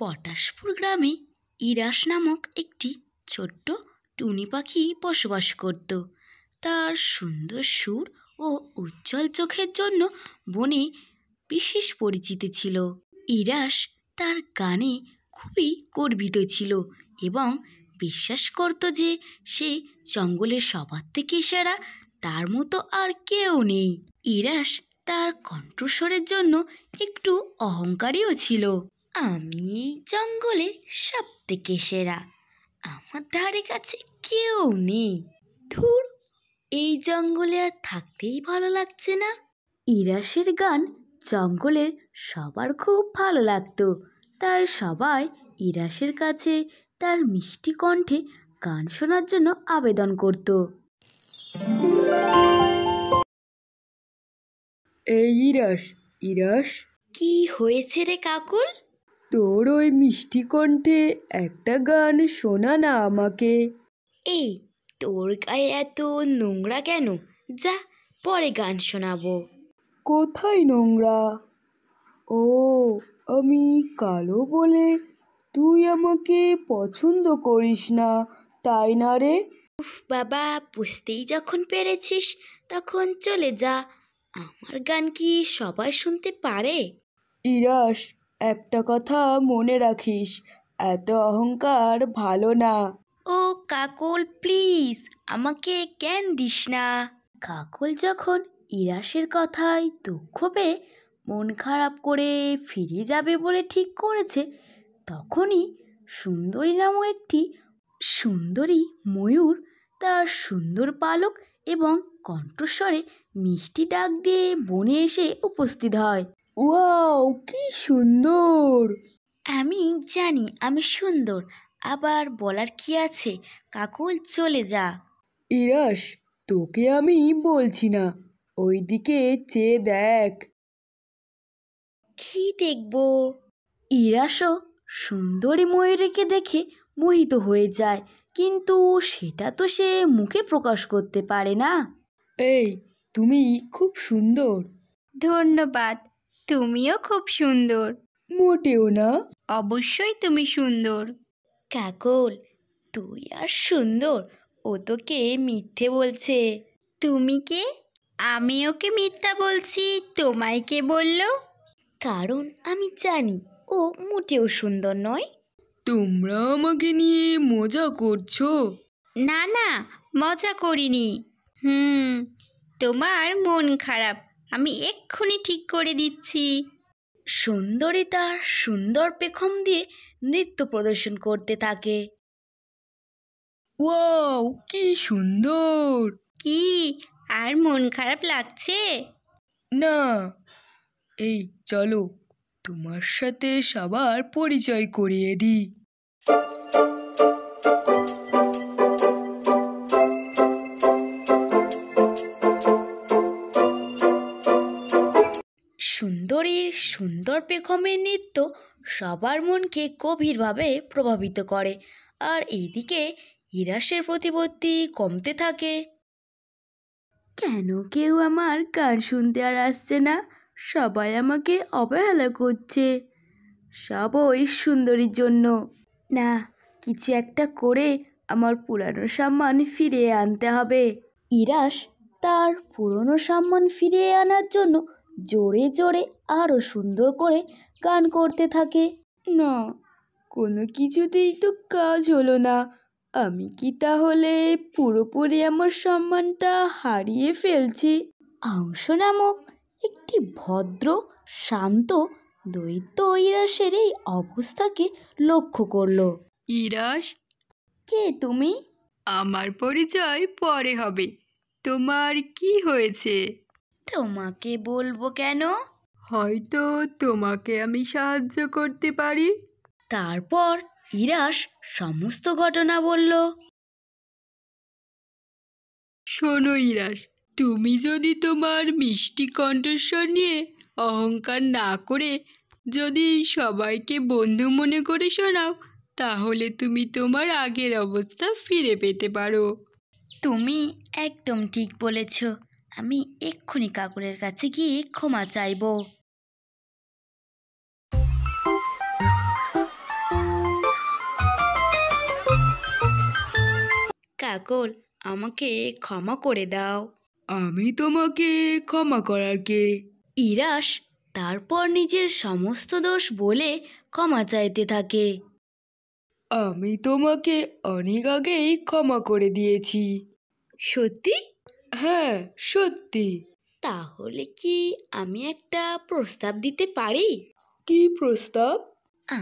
পটাশপুর গ্রামে ইরাস নামক একটি ছোট্ট টুনি পাখি বসবাস করত তার সুন্দর সুর ও উজ্জ্বল চোখের জন্য বনে বিশেষ পরিচিতি ছিল ইরাস তার গানে খুবই গর্বিত ছিল এবং বিশ্বাস করত যে সে জঙ্গলের সবার থেকে সেরা তার মতো আর কেউ নেই ইরাস তার কণ্ঠস্বরের জন্য একটু অহংকারীও ছিল আমি এই জঙ্গলে সব থেকে সেরা আমার ধারে কাছে কেউ নেই ধুর এই জঙ্গলে আর থাকতেই ভালো লাগছে না ইরাসের গান জঙ্গলের সবার খুব ভালো লাগতো তাই সবাই ইরাসের কাছে তার মিষ্টি কণ্ঠে গান শোনার জন্য আবেদন করত এই ইরাস ইরাস কি হয়েছে রে কাকুল তোর ওই মিষ্টি কণ্ঠে একটা গান শোনা না আমাকে এই তোর গায়ে এত নোংরা কেন যা পরে গান শোনাবো কোথায় নোংরা ও আমি কালো বলে তুই আমাকে পছন্দ করিস না তাই না রে উফ বাবা বুঝতেই যখন পেরেছিস তখন চলে যা আমার গান কি সবাই শুনতে পারে ইরাস একটা কথা মনে রাখিস এত অহংকার ভালো না ও কাকল প্লিজ আমাকে কেন দিস না কাকল যখন ইরাসের কথায় দুঃখ পেয়ে মন খারাপ করে ফিরে যাবে বলে ঠিক করেছে তখনই সুন্দরী নামও একটি সুন্দরী ময়ূর তার সুন্দর পালক এবং কণ্ঠস্বরে মিষ্টি ডাক দিয়ে বনে এসে উপস্থিত হয় ওয়াও কি সুন্দর আমি জানি আমি সুন্দর আবার বলার কি আছে কাকুল চলে যা ইরাস তোকে আমি বলছি না ওইদিকে চেয়ে দেখ কি দেখব ইরাসও সুন্দরী ময়ূরীকে দেখে মোহিত হয়ে যায় কিন্তু সেটা তো সে মুখে প্রকাশ করতে পারে না এই তুমি খুব সুন্দর ধন্যবাদ তুমিও খুব সুন্দর মোটেও না অবশ্যই তুমি সুন্দর কাকল তুই আর সুন্দর ও তোকে মিথ্যে বলছে তুমি কে আমি ওকে মিথ্যা বলছি তোমায় কে বলল কারণ আমি জানি ও মোটেও সুন্দর নয় তোমরা আমাকে নিয়ে মজা করছো না না মজা করিনি হুম তোমার মন খারাপ আমি এক্ষুনি ঠিক করে দিচ্ছি সুন্দরী তার সুন্দর পেখম দিয়ে নৃত্য প্রদর্শন করতে থাকে ওয়াও কি সুন্দর কি আর মন খারাপ লাগছে না এই চলো তোমার সাথে সবার পরিচয় করিয়ে দিই সুন্দর পেখমের নৃত্য সবার মনকে গভীরভাবে প্রভাবিত করে আর এইদিকে ইরাসের প্রতিপত্তি কমতে থাকে কেন কেউ আমার গান শুনতে আর আসছে না সবাই আমাকে অবহেলা করছে সব ওই সুন্দরীর জন্য না কিছু একটা করে আমার পুরানো সম্মান ফিরিয়ে আনতে হবে ইরাস তার পুরনো সম্মান ফিরিয়ে আনার জন্য জোরে জোরে আরও সুন্দর করে গান করতে থাকে না কোনো কিছুতেই তো কাজ হলো না আমি কি তাহলে পুরোপুরি আমার সম্মানটা হারিয়ে ফেলছি অংশ নামক একটি ভদ্র শান্ত দৈত্য ইরাসের এই অবস্থাকে লক্ষ্য করল ইরাস কে তুমি আমার পরিচয় পরে হবে তোমার কি হয়েছে তোমাকে বলবো কেন হয়তো তোমাকে আমি সাহায্য করতে পারি তারপর ইরাস সমস্ত ঘটনা বলল শোনো ইরাস তুমি যদি তোমার মিষ্টি কণ্ঠস্বর নিয়ে অহংকার না করে যদি সবাইকে বন্ধু মনে করে শোনাও তাহলে তুমি তোমার আগের অবস্থা ফিরে পেতে পারো তুমি একদম ঠিক বলেছো আমি এক্ষুনি কাকুরের কাছে গিয়ে ক্ষমা চাইব কাকুর আমাকে ক্ষমা করে দাও আমি তোমাকে ক্ষমা করার কে ইরাস তারপর নিজের সমস্ত দোষ বলে ক্ষমা চাইতে থাকে আমি তোমাকে অনেক আগেই ক্ষমা করে দিয়েছি সত্যি হ্যাঁ সত্যি তাহলে কি আমি একটা প্রস্তাব দিতে পারি কি প্রস্তাব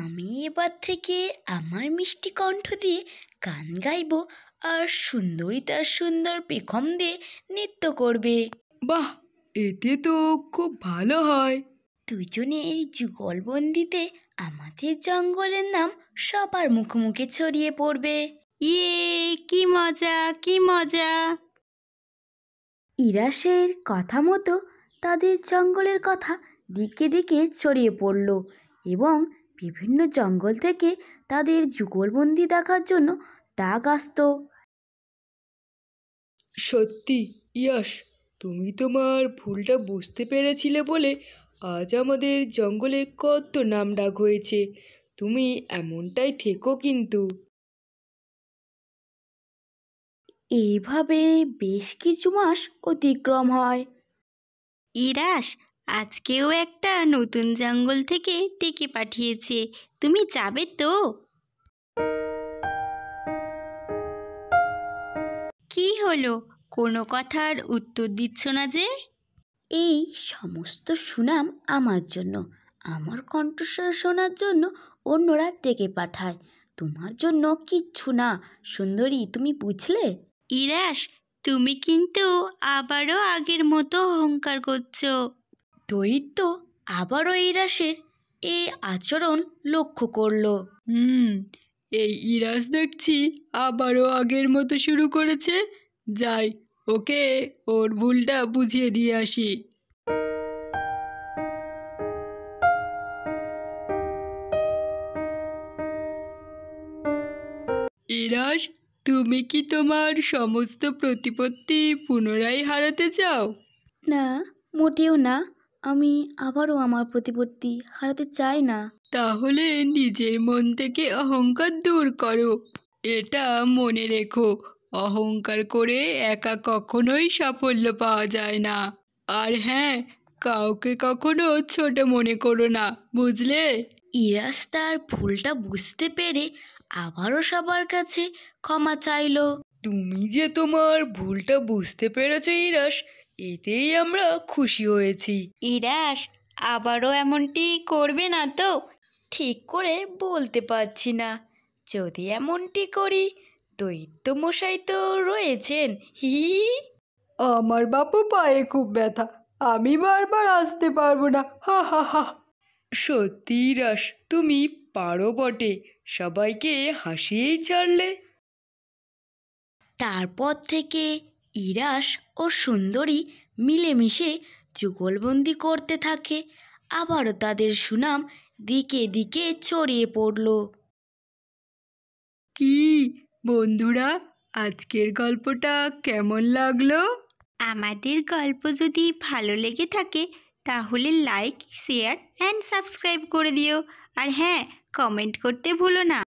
আমি এবার থেকে আমার মিষ্টি কণ্ঠ দিয়ে গান গাইব আর সুন্দরী তার সুন্দর পেখম দিয়ে নৃত্য করবে বাহ এতে তো খুব ভালো হয় দুজনের যুগলবন্দিতে আমাদের জঙ্গলের নাম সবার মুখে ছড়িয়ে পড়বে ইয়ে কি মজা কি মজা ইরাসের কথা মতো তাদের জঙ্গলের কথা দিকে দিকে ছড়িয়ে পড়ল এবং বিভিন্ন জঙ্গল থেকে তাদের যুগলবন্দি দেখার জন্য ডাক আসত সত্যি ইয়াস তুমি তোমার ভুলটা বুঝতে পেরেছিলে বলে আজ আমাদের জঙ্গলে কত নাম ডাক হয়েছে তুমি এমনটাই থেকো কিন্তু এইভাবে বেশ কিছু মাস অতিক্রম হয় ইরাস আজকেও একটা নতুন জঙ্গল থেকে ডেকে পাঠিয়েছে তুমি যাবে তো কি হলো কোনো কথার উত্তর দিচ্ছ না যে এই সমস্ত সুনাম আমার জন্য আমার কণ্ঠস্বর শোনার জন্য অন্যরা ডেকে পাঠায় তোমার জন্য কিচ্ছু না সুন্দরী তুমি বুঝলে ইরাস তুমি কিন্তু আবারও আগের মতো অহংকার করছো দৈত্য আবারও ইরাসের এই আচরণ লক্ষ্য করল হুম এই ইরাস দেখছি আবারও আগের মতো শুরু করেছে যাই ওকে ওর ভুলটা বুঝিয়ে দিয়ে আসি তুমি কি তোমার সমস্ত প্রতিপত্তি পুনরায় হারাতে চাও না মোটেও না আমি আবারও আমার প্রতিপত্তি হারাতে চাই না তাহলে নিজের মন থেকে অহংকার দূর করো এটা মনে রেখো অহংকার করে একা কখনোই সাফল্য পাওয়া যায় না আর হ্যাঁ কাউকে কখনো ছোট মনে করো না বুঝলে ইরাস্তার ভুলটা বুঝতে পেরে আবারও সবার কাছে ক্ষমা চাইল তুমি যে তোমার ভুলটা বুঝতে পেরেছ ইরাস এতেই আমরা খুশি হয়েছি ইরাস আবারও এমনটি করবে না তো ঠিক করে বলতে পারছি না যদি এমনটি করি দৈত্য মশাই তো রয়েছেন হি আমার বাপু পায়ে খুব ব্যথা আমি বারবার আসতে পারবো না হা হা হা সত্যি রস তুমি পারো বটে সবাইকে হাসিয়েই ছাড়লে তারপর থেকে ইরাস ও সুন্দরী মিলেমিশে যুগলবন্দি করতে থাকে আবারও তাদের সুনাম দিকে দিকে ছড়িয়ে পড়ল কি বন্ধুরা আজকের গল্পটা কেমন লাগলো আমাদের গল্প যদি ভালো লেগে থাকে তাহলে লাইক শেয়ার অ্যান্ড সাবস্ক্রাইব করে দিও আর হ্যাঁ কমেন্ট করতে ভুলো না